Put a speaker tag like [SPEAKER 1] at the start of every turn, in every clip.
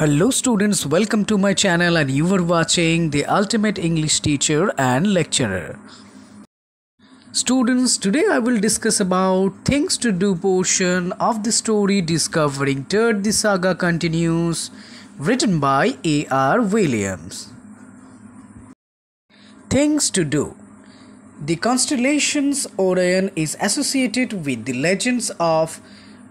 [SPEAKER 1] Hello students, welcome to my channel and you are watching The Ultimate English Teacher and Lecturer. Students, today I will discuss about things to do portion of the story Discovering Third The Saga Continues written by A.R. Williams. Things to do The constellations Orion is associated with the legends of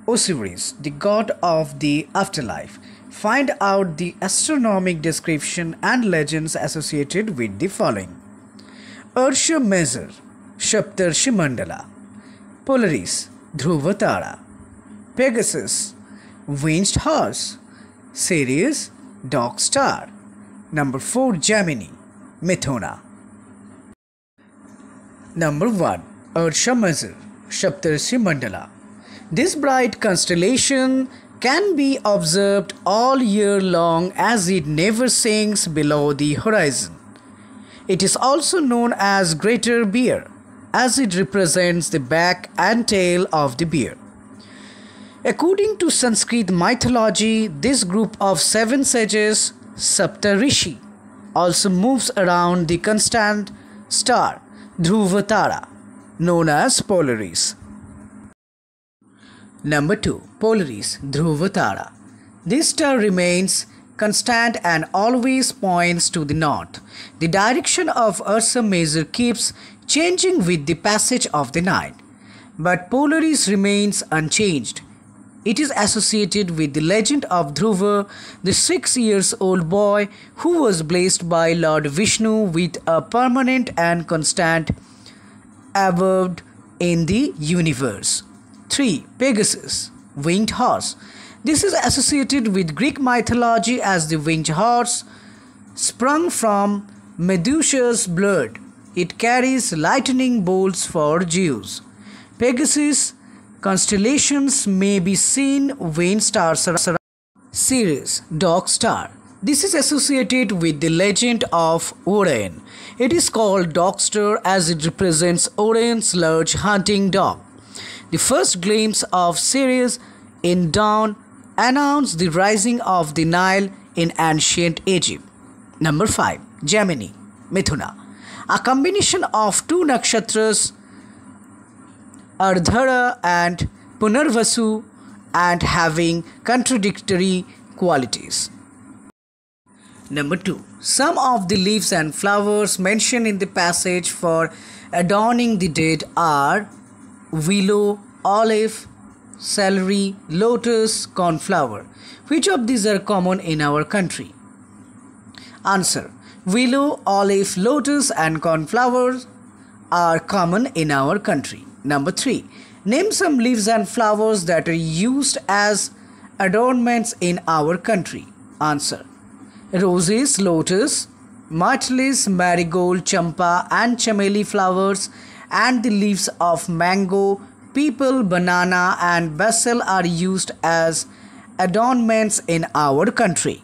[SPEAKER 1] Osiris, the god of the afterlife Find out the astronomic description and legends associated with the following Ursha Measure, Shaptar Shimandala, Polaris, Dhruvatara, Pegasus, Winged Horse, Sirius, Dog Star, Number 4 Gemini, Methuna. Number 1 Ursha Measure, Shaptar Shimandala. This bright constellation can be observed all year long as it never sinks below the horizon. It is also known as greater bear as it represents the back and tail of the bear. According to Sanskrit mythology, this group of seven sages, Saptarishi, also moves around the constant star Dhruvatara, known as Polaris. Number 2. Polaris Dhruvatara This star remains constant and always points to the north. The direction of Ursa Major keeps changing with the passage of the night. But Polaris remains unchanged. It is associated with the legend of Dhruva, the six years old boy who was blessed by Lord Vishnu with a permanent and constant abode in the universe. 3. Pegasus, winged horse. This is associated with Greek mythology as the winged horse sprung from Medusa's blood. It carries lightning bolts for Zeus. Pegasus constellations may be seen when stars are Ceres, dog star. This is associated with the legend of Orion. It is called dog star as it represents Orion's large hunting dog. The first glimpse of Sirius in dawn announced the rising of the Nile in ancient Egypt. Number 5. Gemini, Mithuna. A combination of two nakshatras, Ardhara and Punarvasu, and having contradictory qualities. Number 2. Some of the leaves and flowers mentioned in the passage for adorning the dead are willow, olive, celery, lotus, cornflower. Which of these are common in our country? Answer Willow, olive, lotus, and cornflower are common in our country. Number three, name some leaves and flowers that are used as adornments in our country. Answer Roses, lotus, martilis, marigold, champa, and chameli flowers and the leaves of mango, people, banana and basil are used as adornments in our country.